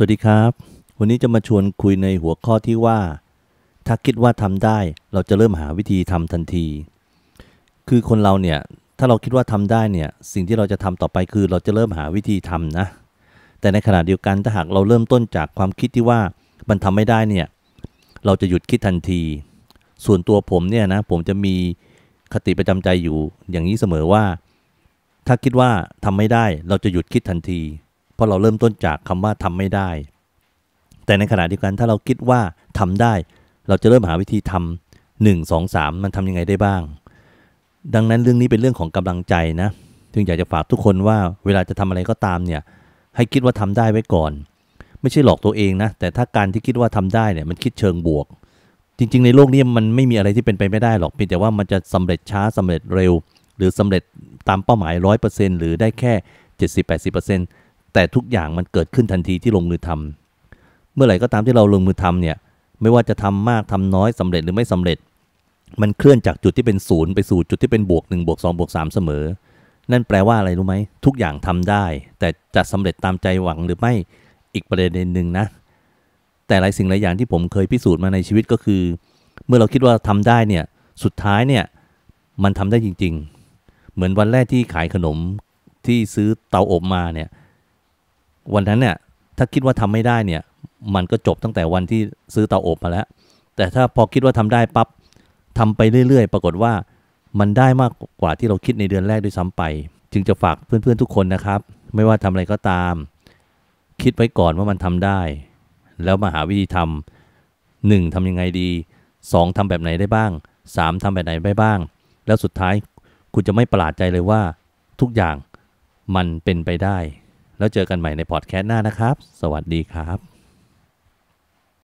สวัสดีครับ วันนี้จะมาชวนคุยในหัวข้อที่ว่า ถ้าคิดว่าทำได้เราจะเริ่มหาวิธีทำทันที คือคนเราเนี่ยถ้าเราคิดว่าทำได้เนี่ยสิ่งที่เราจะทำต่อไปคือเราจะเริ่มหาวิธีทำนะ แต่ในขณะเดียวกันถ้าหากเราเริ่มต้นจากความคิดที่ว่ามันทำไม่ได้เนี่ยเราจะหยุดคิดทันที ส่วนตัวผมเนี่ยนะผมจะมีคติประจำใจอยู่ อย่างนี้เสมอว่า ถ้าคิดว่าทำไม่ได้ เราจะหยุดคิดทันทีราะเราเริ่มต้นจากคำว่าทำไม่ได้ แต่ในขณะเดียวกัน ถ้าเราคิดว่าทำได้ เราจะเริ่มหาวิธีทำ1 2 3 มันทำยังไงได้บ้าง ดังนั้นเรื่องนี้เป็นเรื่องของกำลังใจนะจึงอยากจะฝากทุกคนว่า เวลาจะทำอะไรก็ตามเนี่ย ให้คิดว่าทำได้ไว้ก่อน ไม่ใช่หลอกตัวเองนะ แต่ถ้าการที่คิดว่าทำได้เนี่ยมันคิดเชิงบวก จริง ๆ ในโลกนี้มันไม่มีอะไรที่เป็นไปไม่ได้หรอกเพียงแต่ว่ามันจะสำเร็จช้าสำเร็จเร็ว หรือสำเร็จตามเป้าหมาย 100%หรือได้แค่70-80%เแต่ทุกอย่างมันเกิดขึ้นทันทีที่ลงมือทำ เมื่อไหร่ก็ตามที่เราลงมือทำเนี่ย ไม่ว่าจะทำมากทำน้อยสำเร็จหรือไม่สำเร็จ มันเคลื่อนจากจุดที่เป็นศูนย์ไปสู่จุดที่เป็นบวกหนึ่งบวกสองบวกสามเสมอ นั่นแปลว่าอะไรรู้ไหม ทุกอย่างทำได้ แต่จะสำเร็จตามใจหวังหรือไม่ อีกประเด็นหนึ่งนะ แต่หลายสิ่งหลายอย่างที่ผมเคยพิสูจน์มาในชีวิตก็คือ เมื่อเราคิดว่าทำได้เนี่ย สุดท้ายเนี่ย มันทำได้จริงๆ เหมือนวันแรกที่ขายขนมที่ซื้อเตาอบมาเนี่ยวันนั้นเนี่ยถ้าคิดว่าทำไม่ได้เนี่ย มันก็จบตั้งแต่วันที่ซื้อเตาอบมาแล้ว แต่ถ้าพอคิดว่าทำได้ปับ๊บทำาไปเรื่อยๆ ปรากฏว่ามันได้มากกว่าที่เราคิดในเดือนแรกด้วยซ้ำไป จึงจะฝากเพื่อนๆทุกคนนะครับ ไม่ว่าทำอะไรก็ตาม คิดไว้ก่อนว่ามันทำได้ แล้วมาหาวิธีทำหนึ่งทำยังไงดี 2. ทำแบบไหนได้บ้าง 3. ทำแบบไหนได้บ้าง แล้วสุดท้ายคุณจะไม่ประหลาดใจเลยว่า ทุกอย่างมันเป็นไปได้แล้วเจอกันใหม่ในพอดแคสต์หน้านะครับ สวัสดีครับ